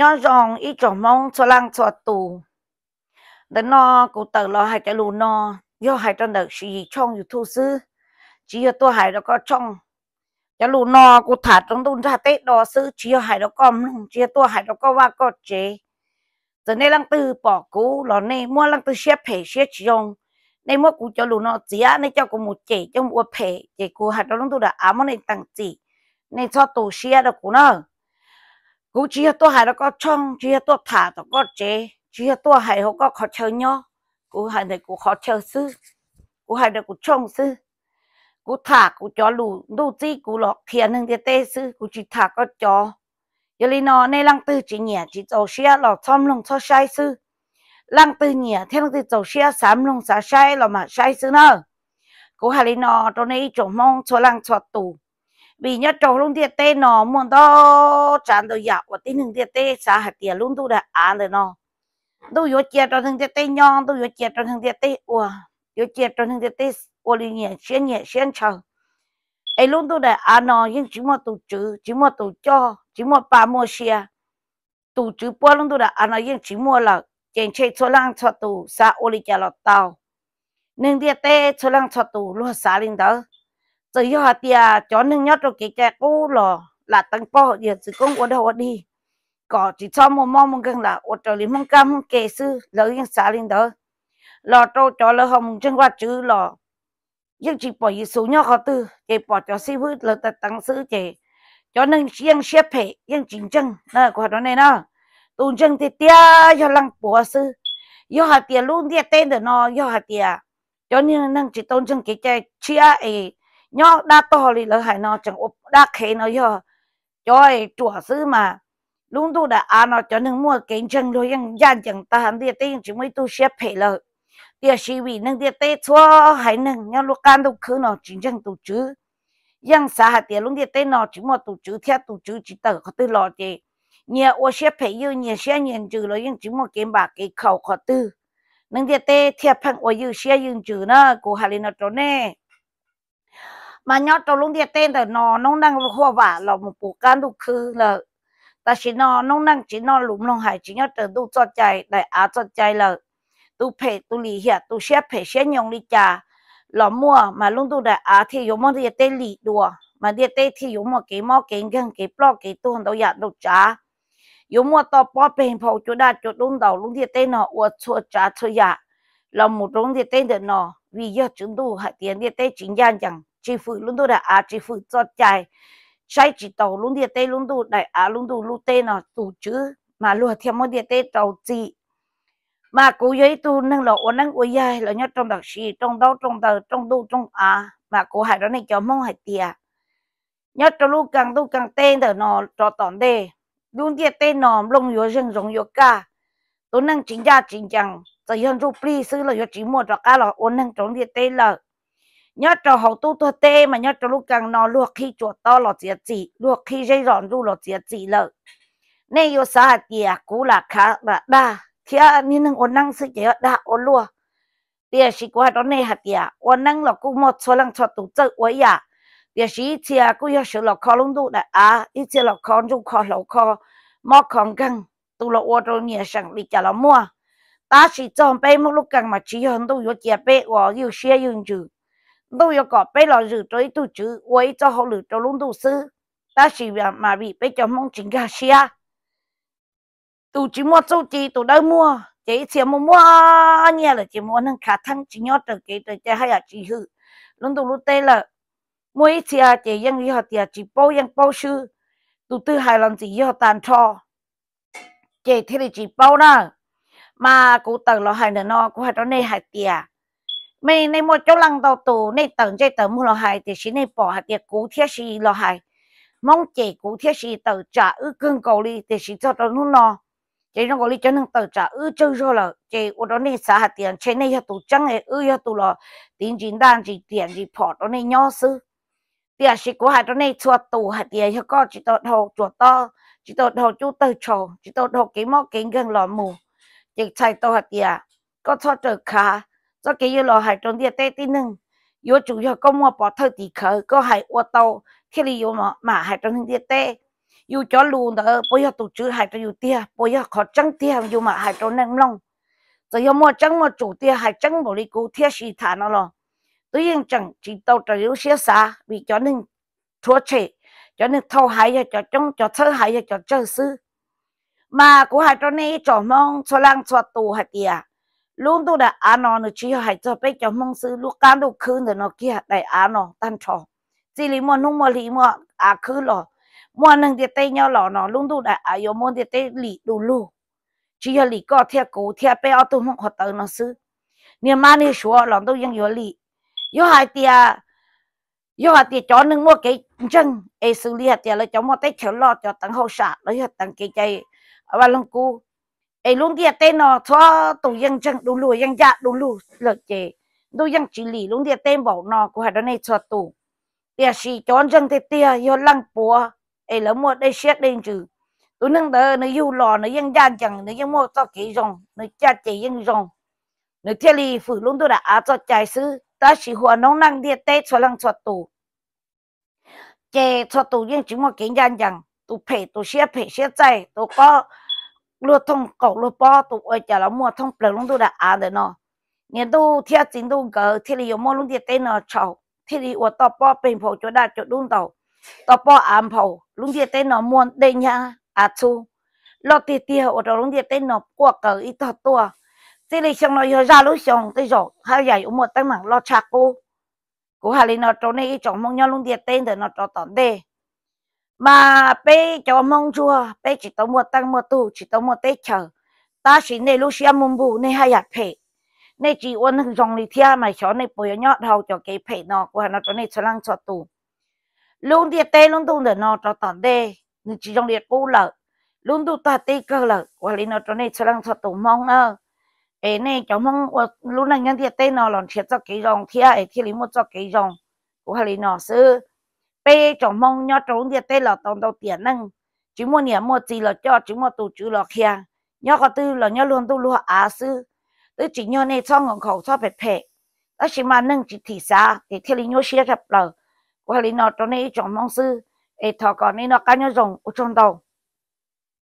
นอนจองอีจอมองสวลังชวตูเดนอกูเตอรอหายใจลรูนอย่อหายใจเดชีช่องอยู่ทุ่งซื้อชีตัวหายแล้วก็ช่องจะรูนอกูถัดตรงตุนถัดเตะดอซื้อชีหายแล้วก็มึงชีตัวหายแล้วก็ว่าก็เจแต่ในลังตือปอกกูหลอนในมั่วลังตือเชียเพเชียชงในมั่วกูจะลูนอเสีย ในเจ้ากูหมดเจจงอวเพเจกูหายตรงตุนดาอามันในตังจีในชอตูเชียแล้วกูเนาะ cú chỉ tôi nó có trong chỉ tôi thả tôi có chế chỉ tôi hai họ có khó chơi nhau cú hai này cú khó chơi sư cú hai này cú trong sư cú thả cú chó lù đu chi cú lọ thiền hơn cái tê sư cú chỉ thả có chó giờ lý nó nay lăng tư chỉ nhẹ chỉ dầu xe lọ xóm lòng cho sai sư lăng tư nhẹ theo tư dầu xe sám lòng xá sai lọ mà sai sư nữa cú hai lý nó trong này chỗ mong cho lăng cho tù vì nhớ trâu luôn tiệt tê nó muốn đó chán đồ dạo và tin hưng tiệt tê xã hạt tiệt luôn tu đã ăn rồi nó tôi yếu chia cho thằng tiệt tê nhon tôi yếu chia cho thằng tiệt tê ủa yếu chia cho thằng tiệt tê ủa liền nhẹ xuyên nhẹ xuyên chờ ấy luôn tu đã ăn nó nhưng chỉ một tổ chữ chỉ một tổ cho chỉ một ba mua xe tổ chữ bao luôn tu đã ăn nó nhưng chỉ mua là chèn chê cho lang cho tù xã ủa liền chả lọt tàu nên tiệt tê cho lang cho tù luôn xã linh đó giờ yêu hạt tia chó nâng nhất rồi cái cái cô lò là tăng po giờ sự công ở đâu đi có chỉ cho một mong một gần là ở trời liền mong cam mong kề sư lỡ những xã lên đó lò trâu chó lỡ hồng chân qua chữ lò nhưng chỉ bỏ ý số nhau khó tư để bỏ cho sư vứt lỡ tăng sư chế cho nên riêng xếp hệ riêng chính chân là của đó này nó tôn chân thì tia cho lăng bùa sư do hạt tia luôn tia tên được nó do hạt tia cho nên năng chỉ tôn chân cái chơi chia ấy nhó đa to lì lỡ hải nó chẳng ốp đa khế nó giờ trời chùa sư mà lúc tu đã ăn nó cho nên mua kinh chân rồi yang gian chẳng ta hẳn địa tiên chỉ mới tu xếp phải lợ địa sĩ vị nâng địa tế cho hải nâng nhau lúc can đâu khứ nó chính chân tu chứ yang xã hạt địa lúc địa tế nó chỉ mua tu chứ theo tu chứ chỉ tờ có tư lo gì nhà ô xếp phải yêu nhà xe nhận trừ rồi yang chỉ mua kiếm bạc cái khẩu có tư nâng địa tế theo phăng ô yêu xe nhận trừ nó của hà linh nó trốn nè mà nhớ trong lúc địa tên là nó nông năng hoa vả là một bộ can đủ khứ là ta chỉ nó nông năng chỉ nó lủng lồng hải chỉ nhớ từ đủ cho chạy đại á cho chạy là tu phê tu lì hiệp tu xếp phê xếp nhung lì cha là mua mà lúc tu đại á thì dùng như địa tên lì đùa mà địa tên thì dùng một cái mò cái gần cái blog cái tu hành đâu dạng đâu trả dùng mua to bỏ bên phẩu chỗ đa chỗ đông đầu lúc địa tên nó uất chua trả chua dạ là một lúc địa tên được nó vì giờ chúng tu hải tiền địa tên chính gian chẳng chỉ phụ luôn đồ đại à chỉ phụ cho chạy sai chỉ tàu luôn địa tê luôn đồ đại à luôn đồ luôn tê nó tụ chữ mà luôn thêm món địa tê tàu chị mà cố giấy tu nâng lộ nâng ôi dài là nhớ trong đặc sĩ trong đó trong tờ trong đu trong à mà cố hải đó này cho mong hải tiệt nhớ cho lu càng tu càng tên tờ nó cho tòn đề luôn địa tê nó lông yếu rừng rồng yếu cả tôi nâng chính gia chính chẳng tự nhiên chụp pli sư là yếu chỉ mua cho cá là ôn nâng trong địa tê là nhớ trò hậu tu tu tê mà nhớ trò lúc càng nó luộc khi chuột to lọt chia chỉ luộc khi dây rọn ru lọt chia chỉ lợ nên yêu sa tiệt cú là khá là đa à nên năng ổn năng sự chế đa ổn lua tiệt sĩ qua đó này hạt tiệt ổn năng là cú một số lần cho tụ chơi ối ya tiệt sĩ à cú yêu sự là khó lung đủ này à ít tiệt là khó ru khó lẩu khó mò khó gần tụ là ổn rồi nhẹ sang đi trả là mua ta chỉ chọn bé một lúc căng mà chỉ hơn tụ yêu chế bé ổn yêu xe yêu chữ đâu yêu có bây là rửa trôi tu chứ quấy cho họ rửa cho luôn tu sư ta chỉ việc mà bị bây cho mong chính cả xe, tu chỉ mua số chỉ tu đâu mua chỉ chỉ mua mua nhẹ là chỉ mua nâng khả năng chỉ nhớ được cái được cái hay là chỉ hư luôn tu luôn tê là mỗi chỉ à chỉ yang yêu thì chỉ bao yang bao sư tu tư hai lần chỉ yêu tàn cho chỉ thế là chỉ bao nào mà cụ tờ lo hai nữa nó cụ hai đó này hai tiệt mày này một chỗ lăng đầu tù này tận chơi tận mua lo hại thì xin này bỏ hạt tiền cú thiết sĩ lo hại mong chỉ cú thiết sĩ tự trả ư cưng cầu đi thì xin cho tao nó no chỉ nó có lý cho nên tự trả ư chơi rồi là chỉ ở đó này xã hạt tiền trên này tụ trăng này ư hạt tụ lo tiền chính đang chỉ tiền chỉ bỏ đó nên nhỏ xứ tiền sĩ của hạt đó nên chuột tù hạt tiền cho con chỉ tao thầu chuột to chỉ tao thầu chú tự chồ chỉ tao thầu cái mỏ cái gần lò mù chỉ chạy tao hạt tiền có cho trời khá cho cái yêu lò hải trong địa tây tí nưng yêu chủ yếu có mua bỏ thơ tí khờ có hải ô tàu khi lý yêu trong địa tây yêu cho luôn bây giờ tổ chức hải trong yêu bây giờ khó trăng tia yêu mà trong nâng long rồi yêu mua trăng chủ tia hải trăng bỏ đi cố tia sĩ thả nó lo chẳng chỉ tàu trời yêu xia xa vì cho nên thua trẻ cho nên thâu hải cho trong cho thơ hải cho chơi sư mà của hải trong này trò mong cho lang cho tù hải tia luôn tôi đã ăn nó chỉ hãy cho bé cho mong sư lúc cán đồ khứ nữa nó kia đại ăn nó tan trò chỉ lý mà nung mà lý mà à khứ lọ mà nâng tiệt tay nhau lọ nó luôn tôi đã à yêu mong tiệt tay lý đủ lù chỉ hãy lý có theo cố theo bé ở tôi mong hoạt động nó sư nếu mà nếu số lòng tôi vẫn yêu lý yêu hai tiệt yêu hai tiệt cho nâng mà cái chân ai xử lý hai tiệt là cho mua tay chéo lọ cho tăng hậu sạ lấy hai tăng cái chạy và lòng cú ai luôn địa à, tên nó cho tổ dân chân đủ lùi dân dạ đủ lù lợi chế đủ dân chỉ lì luôn địa à, tên bảo nó của hạt đó này cho tù địa sĩ chọn dân thế tia yo lăng bùa ai lỡ mua đây xét lên chứ tụi nâng đỡ nó yêu lò nó dân dạ chẳng nó dân mua cho kỹ rồng nó cha chế dân rồng nó thiên lì phử luôn tôi đã á cho trái sư ta sĩ hòa nông năng địa à, tên cho lăng cho tù chế cho tù dân chỉ mua kiến dân chẳng tụ phải tụ xét phải xét chạy tụ có lúa thông cổ lúa bò tụ ơi chả là mua thông plek luôn tôi đã ăn được nó nhà tôi theo chính tôi gỡ thì là mua luôn tiền tên nó chậu thì là ở tao bò bên phố cho đã cho đúng đầu tao bò ăn phố luôn tiền tên nó mua đây nha à chú lo tiền tiền ở tao luôn tiền tên nó qua cỡ ít thật to, thì là xong nó ra lối xong tới rồi hai giải một tấm mảng lo chạc cô cô hà lên nó trốn này chọn mong nhau luôn tiền tên để nó cho tận đây mà bé cho mong chua bé chỉ tao mua tăng mua tu chỉ tao mua tết chờ ta chỉ này lúc xia mông bù này hay là phê này chỉ uốn dòng đi theo mà chó này bồi nhọt hầu cho cái phê nọ của nó cho này cho lăng cho tu luôn đi tê luôn tu để nó cho tản đê nên chỉ dòng đi cũ lợ luôn tu ta tê cơ lợ của nó cho này cho lăng cho tu mong ơ ê này cho mong luôn là nhân thì tê nó lòn thiệt cho cái dòng thiệt ấy thì lấy một cho cái dòng của nó xưa bây giờ mong nhau trốn địa tê là tông đầu tiền năng chỉ mua nhà mua gì là cho chỉ mua tù chữ là kia nhau có tư là nhau luôn tu luôn á sư tới chỉ nhau này xong ngon khẩu xong bẹp bẹp đó chỉ mà nâng chỉ thị xã thì theo lý nhau xia gặp lờ qua lý nó trong này chọn mong sư ấy thọ còn này nó cá nhau rồng ở trong đầu